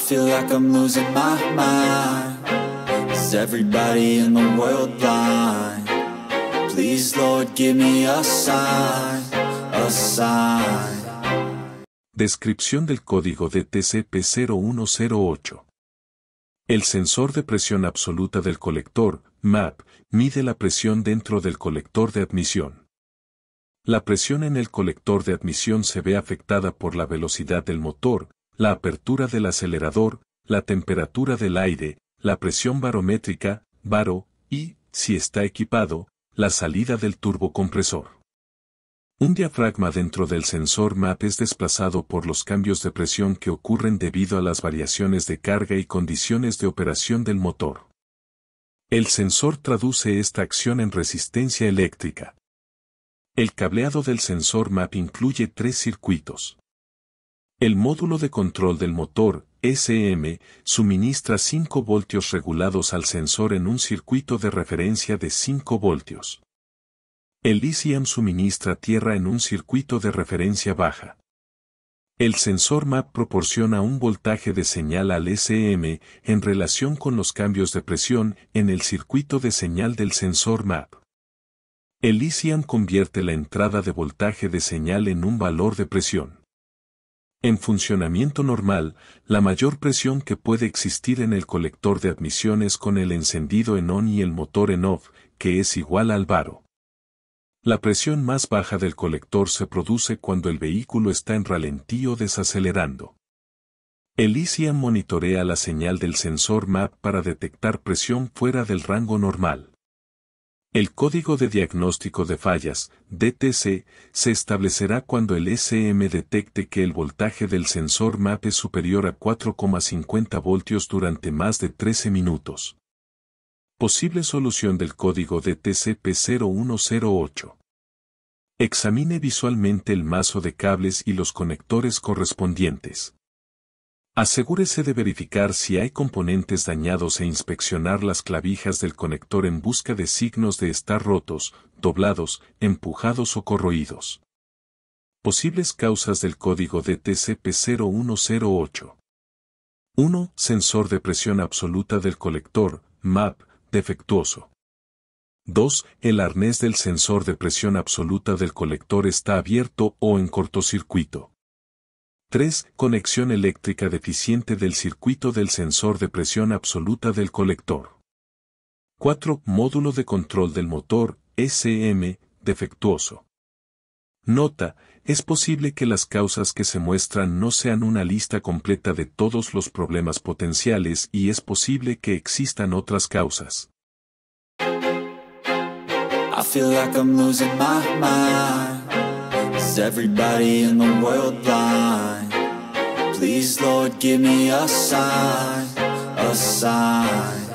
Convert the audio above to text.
feel Descripción del código de TCP-0108 El sensor de presión absoluta del colector, MAP, mide la presión dentro del colector de admisión. La presión en el colector de admisión se ve afectada por la velocidad del motor, la apertura del acelerador, la temperatura del aire, la presión barométrica, varo, y, si está equipado, la salida del turbocompresor. Un diafragma dentro del sensor MAP es desplazado por los cambios de presión que ocurren debido a las variaciones de carga y condiciones de operación del motor. El sensor traduce esta acción en resistencia eléctrica. El cableado del sensor MAP incluye tres circuitos. El módulo de control del motor, SM, suministra 5 voltios regulados al sensor en un circuito de referencia de 5 voltios. El ICM suministra tierra en un circuito de referencia baja. El sensor MAP proporciona un voltaje de señal al SM en relación con los cambios de presión en el circuito de señal del sensor MAP. El ICM convierte la entrada de voltaje de señal en un valor de presión. En funcionamiento normal, la mayor presión que puede existir en el colector de admisión es con el encendido en on y el motor en off, que es igual al varo. La presión más baja del colector se produce cuando el vehículo está en ralentí o desacelerando. El monitorea la señal del sensor MAP para detectar presión fuera del rango normal. El Código de Diagnóstico de Fallas, DTC, se establecerá cuando el SM detecte que el voltaje del sensor MAP es superior a 4,50 voltios durante más de 13 minutos. Posible solución del código DTC P0108. Examine visualmente el mazo de cables y los conectores correspondientes. Asegúrese de verificar si hay componentes dañados e inspeccionar las clavijas del conector en busca de signos de estar rotos, doblados, empujados o corroídos. Posibles causas del código T.C.P. 0108 1. Sensor de presión absoluta del colector, MAP, defectuoso. 2. El arnés del sensor de presión absoluta del colector está abierto o en cortocircuito. 3. Conexión eléctrica deficiente del circuito del sensor de presión absoluta del colector. 4. Módulo de control del motor, SM, defectuoso. Nota, es posible que las causas que se muestran no sean una lista completa de todos los problemas potenciales y es posible que existan otras causas. Is everybody in the world blind? Please, Lord, give me a sign, a sign